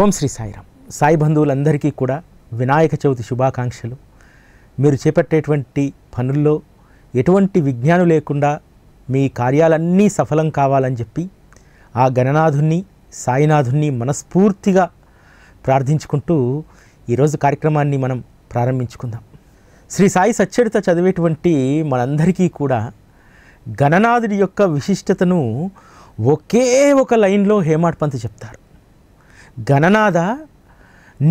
ఓం శ్రీ సాయిరామ్ సాయి బంధువులందరికీ కూడా వినాయక చవితి శుభాకాంక్షలు మీరు చేపట్టేటువంటి పనుల్లో ఎటువంటి విజ్ఞానం లేకుండా మీ కార్యాలన్నీ సఫలం కావాలని చెప్పి ఆ గణనాథుణ్ణి సాయినాథుణ్ణి మనస్ఫూర్తిగా ప్రార్థించుకుంటూ ఈరోజు కార్యక్రమాన్ని మనం ప్రారంభించుకుందాం శ్రీ సాయి సచ్చరిత చదివేటువంటి మనందరికీ కూడా గణనాథుడి యొక్క విశిష్టతను ఒకే ఒక లైన్లో హేమాడ్ పంత్ చెప్తారు గణనాథ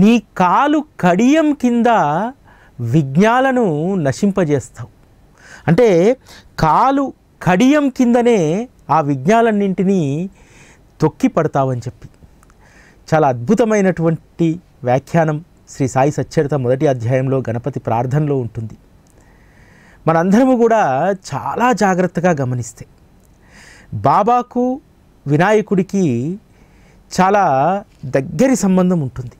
నీ కాలు కడియం కింద విజ్ఞాలను నశింపజేస్తావు అంటే కాలు కడియం కిందనే ఆ విజ్ఞాలన్నింటినీ తొక్కి పడతావని చెప్పి చాలా అద్భుతమైనటువంటి వ్యాఖ్యానం శ్రీ సాయి సచ్చరిత మొదటి అధ్యాయంలో గణపతి ప్రార్థనలో ఉంటుంది మనందరము కూడా చాలా జాగ్రత్తగా గమనిస్తే బాబాకు వినాయకుడికి చాలా దగ్గరి సంబంధం ఉంటుంది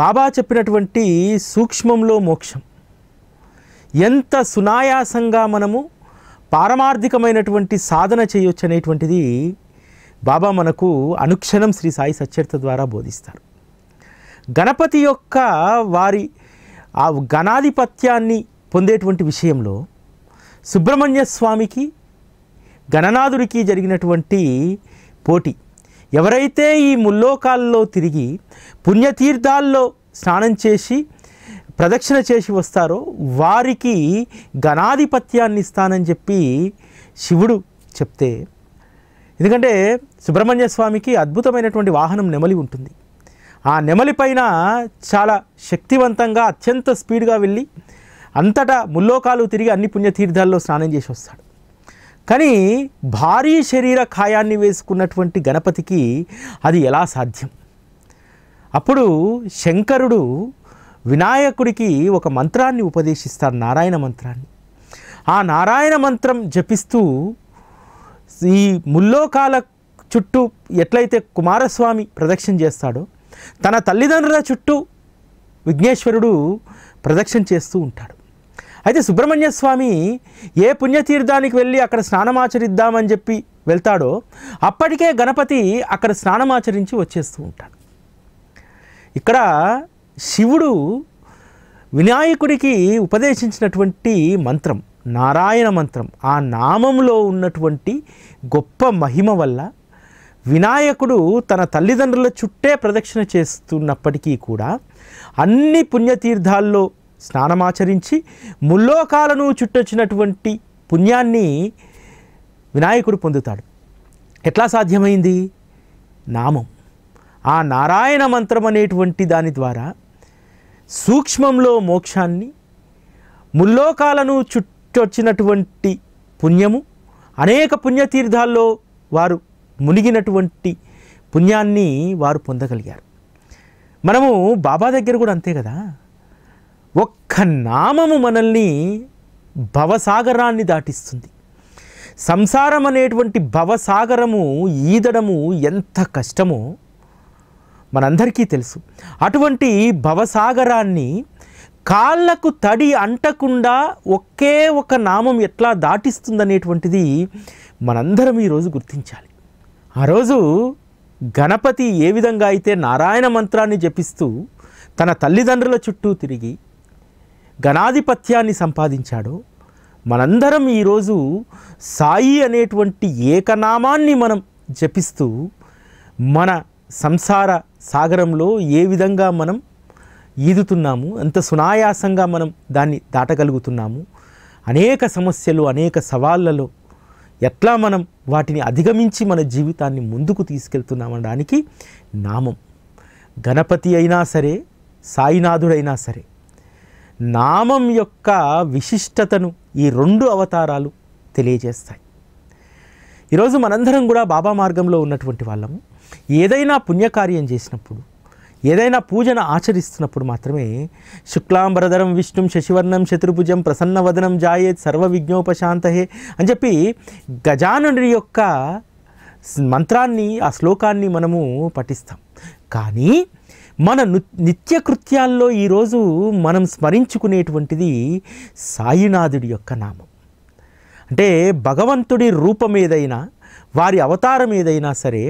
బాబా చెప్పినటువంటి సూక్ష్మంలో మోక్షం ఎంత సునాయాసంగా మనము పారమార్థికమైనటువంటి సాధన చేయొచ్చు అనేటువంటిది బాబా మనకు అనుక్షణం శ్రీ సాయి సత్యర్థ ద్వారా బోధిస్తారు గణపతి యొక్క వారి ఆ గణాధిపత్యాన్ని పొందేటువంటి విషయంలో సుబ్రహ్మణ్య స్వామికి గణనాథుడికి జరిగినటువంటి పోటీ ఎవరైతే ఈ ముల్లోకాల్లో తిరిగి పుణ్యతీర్థాల్లో స్నానం చేసి ప్రదక్షిణ చేసి వస్తారో వారికి గణాధిపత్యాన్ని ఇస్తానని చెప్పి శివుడు చెప్తే ఎందుకంటే సుబ్రహ్మణ్య స్వామికి అద్భుతమైనటువంటి వాహనం నెమలి ఉంటుంది ఆ నెమలి పైన చాలా శక్తివంతంగా అత్యంత స్పీడ్గా వెళ్ళి అంతటా ముల్లోకాలు తిరిగి అన్ని పుణ్యతీర్థాల్లో స్నానం చేసి వస్తాడు కానీ భారీ శరీర ఖాయాన్ని వేసుకున్నటువంటి గణపతికి అది ఎలా సాధ్యం అప్పుడు శంకరుడు వినాయకుడికి ఒక మంత్రాన్ని ఉపదేశిస్తారు నారాయణ మంత్రాన్ని ఆ నారాయణ మంత్రం జపిస్తూ ఈ ముల్లోకాల చుట్టూ ఎట్లయితే కుమారస్వామి ప్రదక్షిణ చేస్తాడో తన తల్లిదండ్రుల చుట్టూ విఘ్నేశ్వరుడు ప్రదక్షిణ చేస్తూ ఉంటాడు అయితే సుబ్రహ్మణ్య స్వామి ఏ పుణ్యతీర్థానికి వెళ్ళి అక్కడ స్నానమాచరిద్దామని చెప్పి వెళ్తాడో అప్పటికే గణపతి అక్కడ స్నానమాచరించి వచ్చేస్తూ ఉంటాడు ఇక్కడ శివుడు వినాయకుడికి ఉపదేశించినటువంటి మంత్రం నారాయణ మంత్రం ఆ నామంలో ఉన్నటువంటి గొప్ప మహిమ వల్ల వినాయకుడు తన తల్లిదండ్రుల చుట్టే ప్రదక్షిణ చేస్తున్నప్పటికీ కూడా అన్ని పుణ్యతీర్థాల్లో స్నానమాచరించి ముల్లోకాలను చుట్టొచ్చినటువంటి పుణ్యాన్ని వినాయకుడు పొందుతాడు ఎట్లా సాధ్యమైంది నామం ఆ నారాయణ మంత్రం అనేటువంటి దాని ద్వారా సూక్ష్మంలో మోక్షాన్ని ముల్లోకాలను చుట్టొచ్చినటువంటి పుణ్యము అనేక పుణ్యతీర్థాల్లో వారు మునిగినటువంటి పుణ్యాన్ని వారు పొందగలిగారు మనము బాబా దగ్గర కూడా అంతే కదా ఒక్క నామము మనల్ని భవసాగరాన్ని దాటిస్తుంది సంసారం అనేటువంటి భవసాగరము ఈదడము ఎంత కష్టమో మనందరికీ తెలుసు అటువంటి భవసాగరాన్ని కాళ్ళకు తడి అంటకుండా ఒకే ఒక నామం ఎట్లా దాటిస్తుందనేటువంటిది మనందరం ఈరోజు గుర్తించాలి ఆ రోజు గణపతి ఏ విధంగా అయితే నారాయణ మంత్రాన్ని జపిస్తూ తన తల్లిదండ్రుల చుట్టూ తిరిగి గణాధిపత్యాన్ని సంపాదించాడో మనందరం ఈరోజు సాయి అనేటువంటి ఏకనామాన్ని మనం జపిస్తూ మన సంసార సాగరంలో ఏ విధంగా మనం ఈదుతున్నాము అంత సునాయాసంగా మనం దాన్ని దాటగలుగుతున్నాము అనేక సమస్యలు అనేక సవాళ్ళలో ఎట్లా మనం వాటిని అధిగమించి మన జీవితాన్ని ముందుకు తీసుకెళ్తున్నామనడానికి నామం గణపతి అయినా సరే సాయినాథుడైనా సరే నామం యొక్క విశిష్టతను ఈ రెండు అవతారాలు తెలియజేస్తాయి ఈరోజు మనందరం కూడా బాబా మార్గంలో ఉన్నటువంటి వాళ్ళము ఏదైనా పుణ్యకార్యం చేసినప్పుడు ఏదైనా పూజను ఆచరిస్తున్నప్పుడు మాత్రమే శుక్లాంబరధరం విష్ణుం శశివర్ణం శత్రుభుజం ప్రసన్నవదనం జాయేత్ సర్వ విజ్ఞోపశాంతహే అని చెప్పి గజానుడి యొక్క మంత్రాన్ని ఆ శ్లోకాన్ని మనము పఠిస్తాం కానీ మన నిత్యకృత్యాల్లో ఈరోజు మనం స్మరించుకునేటువంటిది సాయినాథుడి యొక్క నామం అంటే భగవంతుడి రూపం ఏదైనా వారి అవతారం ఏదైనా సరే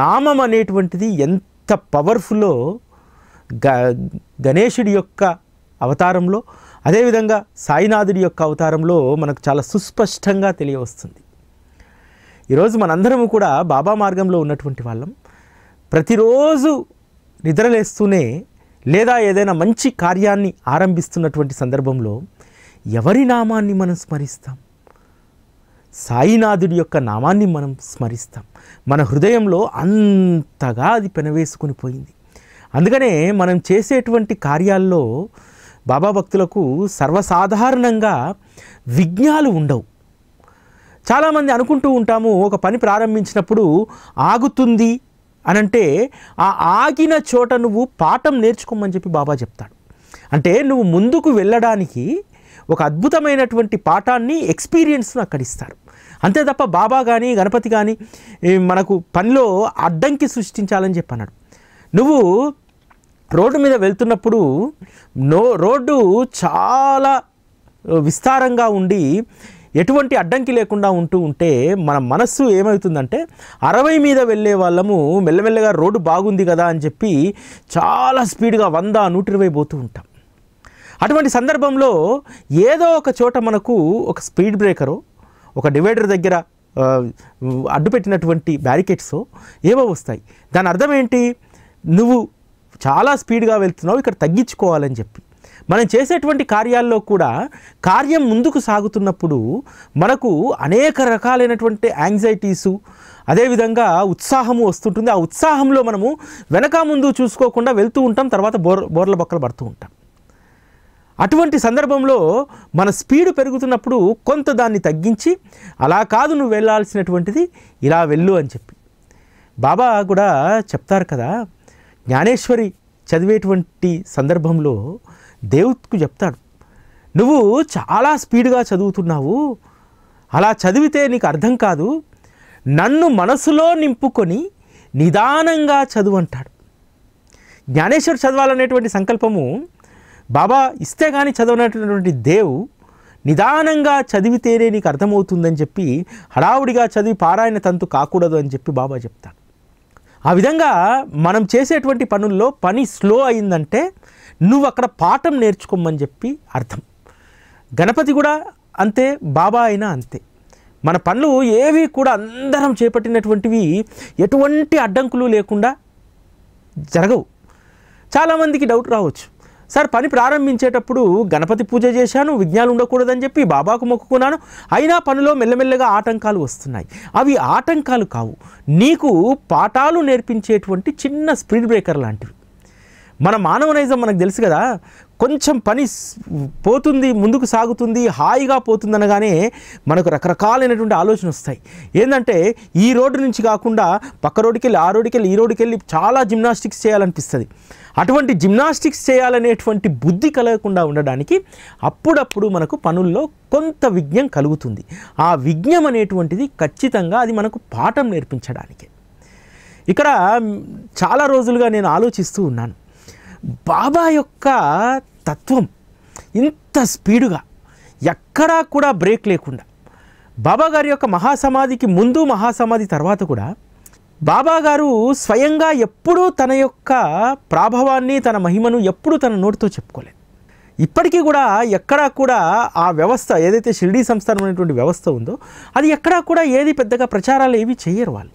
నామం అనేటువంటిది ఎంత పవర్ఫుల్లో గ గణేశుడి యొక్క అవతారంలో అదేవిధంగా సాయినాథుడి యొక్క అవతారంలో మనకు చాలా సుస్పష్టంగా తెలియవస్తుంది ఈరోజు మనందరము కూడా బాబా మార్గంలో ఉన్నటువంటి వాళ్ళం ప్రతిరోజు నిద్రలేస్తూనే లేదా ఏదైనా మంచి కార్యాన్ని ఆరంభిస్తున్నటువంటి సందర్భంలో ఎవరి నామాన్ని మనం స్మరిస్తాం సాయినాథుడి యొక్క నామాన్ని మనం స్మరిస్తాం మన హృదయంలో అంతగా అది పెనవేసుకుని పోయింది అందుకనే మనం చేసేటువంటి కార్యాల్లో బాబా భక్తులకు సర్వసాధారణంగా విజ్ఞాలు ఉండవు చాలామంది అనుకుంటూ ఉంటాము ఒక పని ప్రారంభించినప్పుడు ఆగుతుంది అనంటే ఆ ఆగిన చోట నువ్వు పాఠం నేర్చుకోమని చెప్పి బాబా చెప్తాడు అంటే నువ్వు ముందుకు వెళ్ళడానికి ఒక అద్భుతమైనటువంటి పాఠాన్ని ఎక్స్పీరియన్స్ను అక్కడ ఇస్తారు అంతే తప్ప బాబా కానీ గణపతి కానీ మనకు పనిలో అడ్డంకి సృష్టించాలని చెప్పన్నాడు నువ్వు రోడ్డు మీద వెళ్తున్నప్పుడు నో రోడ్డు చాలా విస్తారంగా ఉండి ఎటువంటి అడ్డంకి లేకుండా ఉంటూ ఉంటే మన మనస్సు ఏమవుతుందంటే అరవై మీద వెళ్ళే వాళ్ళము మెల్లమెల్లగా రోడ్డు బాగుంది కదా అని చెప్పి చాలా స్పీడ్గా వంద నూట ఇరవై పోతూ ఉంటాం అటువంటి సందర్భంలో ఏదో ఒక చోట మనకు ఒక స్పీడ్ బ్రేకరు ఒక డివైడర్ దగ్గర అడ్డుపెట్టినటువంటి బ్యారికేడ్స్ ఏవో వస్తాయి దాని అర్థం ఏంటి నువ్వు చాలా స్పీడ్గా వెళ్తున్నావు ఇక్కడ తగ్గించుకోవాలని చెప్పి మనం చేసేటువంటి కార్యాల్లో కూడా కార్యం ముందుకు సాగుతున్నప్పుడు మనకు అనేక రకాలైనటువంటి యాంగ్జైటీసు అదేవిధంగా ఉత్సాహము వస్తుంటుంది ఆ ఉత్సాహంలో మనము వెనక ముందు చూసుకోకుండా వెళ్తూ ఉంటాం తర్వాత బోర్ బోర్ల బొక్కలు పడుతూ ఉంటాం అటువంటి సందర్భంలో మన స్పీడ్ పెరుగుతున్నప్పుడు కొంత దాన్ని తగ్గించి అలా కాదు నువ్వు వెళ్ళాల్సినటువంటిది ఇలా వెళ్ళు అని చెప్పి బాబా కూడా చెప్తారు కదా జ్ఞానేశ్వరి చదివేటువంటి సందర్భంలో దేవుడికి చెప్తాడు నువ్వు చాలా స్పీడ్గా చదువుతున్నావు అలా చదివితే నీకు అర్థం కాదు నన్ను మనసులో నింపుకొని నిదానంగా చదువు అంటాడు జ్ఞానేశ్వర్ చదవాలనేటువంటి సంకల్పము బాబా ఇస్తే కానీ చదవనటువంటి దేవు నిదానంగా చదివితేనే నీకు అర్థమవుతుందని చెప్పి హడావుడిగా చదివి పారాయణ తంతు కాకూడదు అని చెప్పి బాబా చెప్తాడు ఆ విధంగా మనం చేసేటువంటి పనుల్లో పని స్లో అయిందంటే నువ్వు అక్కడ పాఠం నేర్చుకోమని చెప్పి అర్థం గణపతి కూడా అంతే బాబా అయినా అంతే మన పనులు ఏవి కూడా అందరం చేపట్టినటువంటివి ఎటువంటి అడ్డంకులు లేకుండా జరగవు చాలామందికి డౌట్ రావచ్చు సార్ పని ప్రారంభించేటప్పుడు గణపతి పూజ చేశాను విజ్ఞానం ఉండకూడదని చెప్పి బాబాకు మొక్కుకున్నాను అయినా పనిలో మెల్లమెల్లగా ఆటంకాలు వస్తున్నాయి అవి ఆటంకాలు కావు నీకు పాఠాలు నేర్పించేటువంటి చిన్న స్పీడ్ బ్రేకర్ లాంటివి మన మానవ నైజం మనకు తెలుసు కదా కొంచెం పని పోతుంది ముందుకు సాగుతుంది హాయిగా పోతుంది అనగానే మనకు రకరకాలైనటువంటి ఆలోచన వస్తాయి ఏంటంటే ఈ రోడ్డు నుంచి కాకుండా పక్క రోడ్డుకి వెళ్ళి ఆ రోడ్డుకి వెళ్ళి ఈ రోడ్డుకి వెళ్ళి చాలా జిమ్నాస్టిక్స్ చేయాలనిపిస్తుంది అటువంటి జిమ్నాస్టిక్స్ చేయాలనేటువంటి బుద్ధి కలగకుండా ఉండడానికి అప్పుడప్పుడు మనకు పనుల్లో కొంత విజ్ఞం కలుగుతుంది ఆ విజ్ఞం అనేటువంటిది ఖచ్చితంగా అది మనకు పాఠం నేర్పించడానికి ఇక్కడ చాలా రోజులుగా నేను ఆలోచిస్తూ ఉన్నాను బాబా యొక్క తత్వం ఇంత స్పీడుగా ఎక్కడా కూడా బ్రేక్ లేకుండా బాబా గారి యొక్క మహాసమాధికి ముందు మహాసమాధి తర్వాత కూడా బాబా గారు స్వయంగా ఎప్పుడూ తన యొక్క ప్రాభవాన్ని తన మహిమను ఎప్పుడూ తన నోటితో చెప్పుకోలేదు ఇప్పటికీ కూడా ఎక్కడా కూడా ఆ వ్యవస్థ ఏదైతే షిరిడీ సంస్థానం అనేటువంటి వ్యవస్థ ఉందో అది ఎక్కడా కూడా ఏది పెద్దగా ప్రచారాలు ఏవి చేయరు వాళ్ళు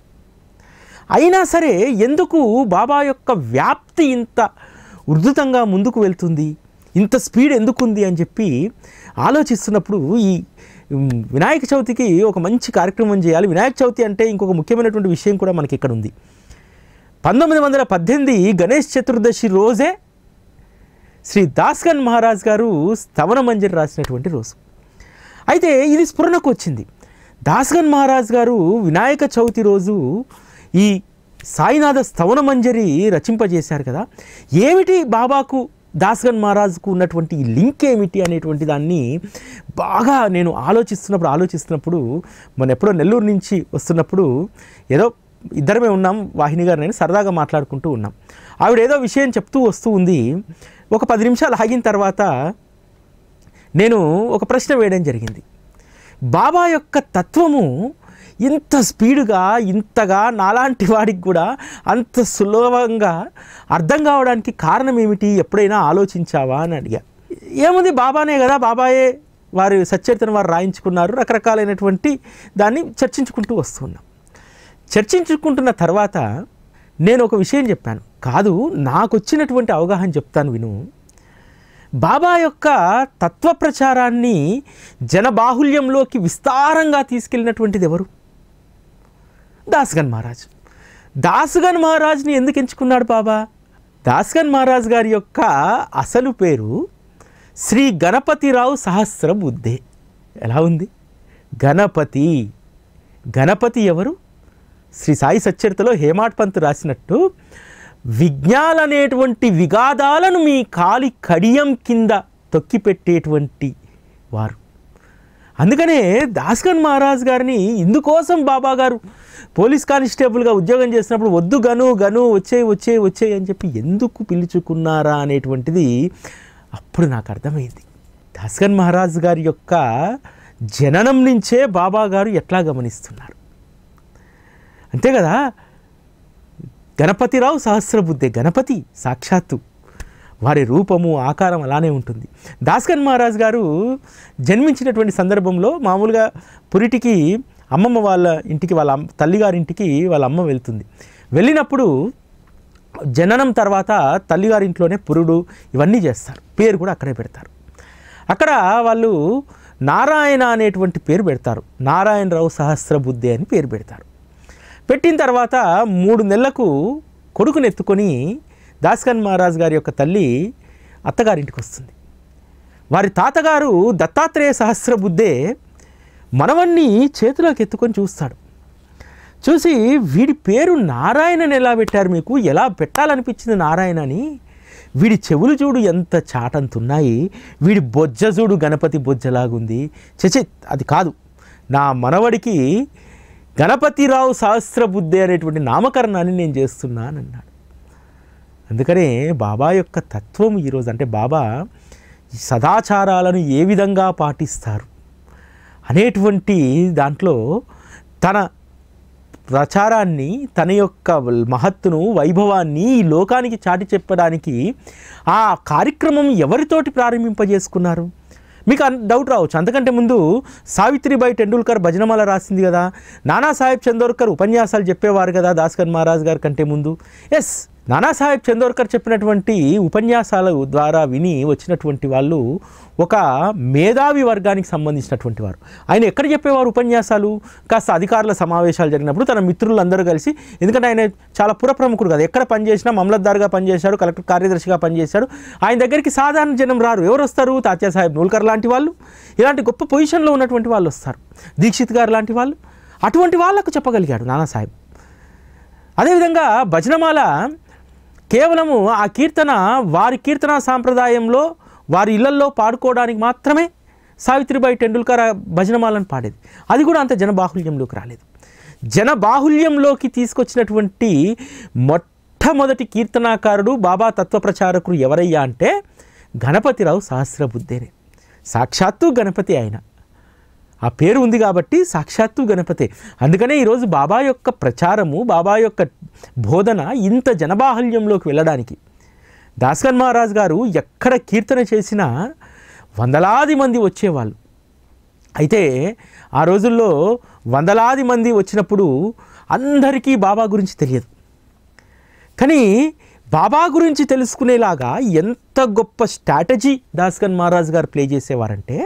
అయినా సరే ఎందుకు బాబా యొక్క వ్యాప్తి ఇంత ఉర్ధృతంగా ముందుకు వెళ్తుంది ఇంత స్పీడ్ ఎందుకుంది అని చెప్పి ఆలోచిస్తున్నప్పుడు ఈ వినాయక చవితికి ఒక మంచి కార్యక్రమం చేయాలి వినాయక చవితి అంటే ఇంకొక ముఖ్యమైనటువంటి విషయం కూడా మనకి ఇక్కడ ఉంది పంతొమ్మిది వందల పద్దెనిమిది గణేష్ చతుర్దశి రోజే శ్రీ దాస్గన్ మహారాజ్ గారు స్తవన మంజరి రాసినటువంటి రోజు అయితే ఇది స్ఫురణకు వచ్చింది దాస్గన్ మహారాజ్ గారు వినాయక చవితి రోజు ఈ సాయినాథ స్థవన మంజరి రచింపజేశారు కదా ఏమిటి బాబాకు దాస్గన్ మహారాజ్కు ఉన్నటువంటి లింక్ ఏమిటి అనేటువంటి దాన్ని బాగా నేను ఆలోచిస్తున్నప్పుడు ఆలోచిస్తున్నప్పుడు మన ఎప్పుడో నెల్లూరు నుంచి వస్తున్నప్పుడు ఏదో ఇద్దరమే ఉన్నాం వాహిని గారు నేను సరదాగా మాట్లాడుకుంటూ ఉన్నాం ఆవిడ ఏదో విషయం చెప్తూ వస్తూ ఉంది ఒక పది నిమిషాలు ఆగిన తర్వాత నేను ఒక ప్రశ్న వేయడం జరిగింది బాబా యొక్క తత్వము ఇంత స్పీడ్గా ఇంతగా నాలాంటి వాడికి కూడా అంత సులభంగా అర్థం కావడానికి కారణం ఏమిటి ఎప్పుడైనా ఆలోచించావా అని అడిగా ఏముంది బాబానే కదా బాబాయే వారి సచ్చరితను వారు రాయించుకున్నారు రకరకాలైనటువంటి దాన్ని చర్చించుకుంటూ వస్తున్నాం చర్చించుకుంటున్న తర్వాత నేను ఒక విషయం చెప్పాను కాదు నాకు వచ్చినటువంటి అవగాహన చెప్తాను విను బాబా యొక్క తత్వ ప్రచారాన్ని జనబాహుల్యంలోకి విస్తారంగా తీసుకెళ్ళినటువంటిది ఎవరు దాస్గన్ మహారాజ్ దాస్గన్ మహారాజ్ని ఎందుకు ఎంచుకున్నాడు బాబా దాస్గన్ మహారాజ్ గారి యొక్క అసలు పేరు శ్రీ గణపతిరావు బుద్ధే ఎలా ఉంది గణపతి గణపతి ఎవరు శ్రీ సాయి సచ్చరితలో హేమాట్ పంత్ రాసినట్టు విజ్ఞాలనేటువంటి విగాదాలను మీ కాలి కడియం కింద తొక్కిపెట్టేటువంటి వారు అందుకనే దాస్కన్ మహారాజ్ గారిని ఇందుకోసం బాబా గారు పోలీస్ కానిస్టేబుల్గా ఉద్యోగం చేసినప్పుడు వద్దు గను గను వచ్చే వచ్చే వచ్చే అని చెప్పి ఎందుకు పిలుచుకున్నారా అనేటువంటిది అప్పుడు నాకు అర్థమైంది దాస్కన్ మహారాజ్ గారి యొక్క జననం నుంచే బాబా గారు ఎట్లా గమనిస్తున్నారు అంతే కదా గణపతిరావు సహస్రబుద్ధే గణపతి సాక్షాత్తు వారి రూపము ఆకారం అలానే ఉంటుంది దాస్కన్ మహారాజ్ గారు జన్మించినటువంటి సందర్భంలో మామూలుగా పురిటికి అమ్మమ్మ వాళ్ళ ఇంటికి వాళ్ళ తల్లిగారింటికి వాళ్ళ అమ్మ వెళ్తుంది వెళ్ళినప్పుడు జననం తర్వాత తల్లిగారింట్లోనే పురుడు ఇవన్నీ చేస్తారు పేరు కూడా అక్కడే పెడతారు అక్కడ వాళ్ళు నారాయణ అనేటువంటి పేరు పెడతారు నారాయణరావు సహస్రబుద్ధి అని పేరు పెడతారు పెట్టిన తర్వాత మూడు నెలలకు కొడుకునెత్తుకొని దాస్కన్ మహారాజు గారి యొక్క తల్లి అత్తగారింటికి వస్తుంది వారి తాతగారు దత్తాత్రేయ సహస్రబుద్ధే మనవన్ని చేతిలోకి ఎత్తుకొని చూస్తాడు చూసి వీడి పేరు నారాయణని ఎలా పెట్టారు మీకు ఎలా పెట్టాలనిపించింది నారాయణ అని వీడి చెవులు చూడు ఎంత చాటంతున్నాయి వీడి బొజ్జ చూడు గణపతి బొజ్జలాగుంది చచి అది కాదు నా మనవడికి గణపతిరావు సహస్రబుద్ధి అనేటువంటి నామకరణాన్ని నేను చేస్తున్నానన్నాడు అందుకనే బాబా యొక్క తత్వం ఈరోజు అంటే బాబా సదాచారాలను ఏ విధంగా పాటిస్తారు అనేటువంటి దాంట్లో తన ప్రచారాన్ని తన యొక్క మహత్తును వైభవాన్ని ఈ లోకానికి చాటి చెప్పడానికి ఆ కార్యక్రమం ఎవరితోటి ప్రారంభింపజేసుకున్నారు మీకు అన్ డౌట్ రావచ్చు అంతకంటే ముందు సావిత్రిబాయి టెండూల్కర్ భజనమాల రాసింది కదా నానా సాహెబ్ చందోర్కర్ ఉపన్యాసాలు చెప్పేవారు కదా దాస్కర్ మహారాజ్ గారి కంటే ముందు ఎస్ నానాసాహెబ్ చందోర్కర్ చెప్పినటువంటి ఉపన్యాసాల ద్వారా విని వచ్చినటువంటి వాళ్ళు ఒక మేధావి వర్గానికి సంబంధించినటువంటి వారు ఆయన ఎక్కడ చెప్పేవారు ఉపన్యాసాలు కాస్త అధికారుల సమావేశాలు జరిగినప్పుడు తన మిత్రులందరూ కలిసి ఎందుకంటే ఆయన చాలా పురప్రముఖుడు కదా ఎక్కడ పనిచేసినా మమలద్దారుగా పనిచేశాడు కలెక్టర్ కార్యదర్శిగా పనిచేశాడు ఆయన దగ్గరికి సాధారణ జనం రారు ఎవరు వస్తారు తాత్యాసాహెబ్ నూల్కర్ లాంటి వాళ్ళు ఇలాంటి గొప్ప పొజిషన్లో ఉన్నటువంటి వాళ్ళు వస్తారు దీక్షిత్ గారు లాంటి వాళ్ళు అటువంటి వాళ్ళకు చెప్పగలిగాడు నానాసాహెబ్ అదేవిధంగా భజనమాల కేవలము ఆ కీర్తన వారి కీర్తన సాంప్రదాయంలో వారి ఇళ్లల్లో పాడుకోవడానికి మాత్రమే సావిత్రిబాయి టెండూల్కర్ భజనమాలను పాడేది అది కూడా అంత జనబాహుల్యంలోకి రాలేదు జనబాహుల్యంలోకి తీసుకొచ్చినటువంటి మొట్టమొదటి కీర్తనాకారుడు బాబా తత్వప్రచారకుడు ఎవరయ్యా అంటే గణపతిరావు సహస్రబుద్ధేనే సాక్షాత్తు గణపతి అయినా ఆ పేరు ఉంది కాబట్టి సాక్షాత్తు గణపతే అందుకనే ఈరోజు బాబా యొక్క ప్రచారము బాబా యొక్క బోధన ఇంత జనబాహుల్యంలోకి వెళ్ళడానికి దాస్కన్ మహారాజ్ గారు ఎక్కడ కీర్తన చేసినా వందలాది మంది వచ్చేవాళ్ళు అయితే ఆ రోజుల్లో వందలాది మంది వచ్చినప్పుడు అందరికీ బాబా గురించి తెలియదు కానీ బాబా గురించి తెలుసుకునేలాగా ఎంత గొప్ప స్ట్రాటజీ దాస్కన్ మహారాజ్ గారు ప్లే చేసేవారంటే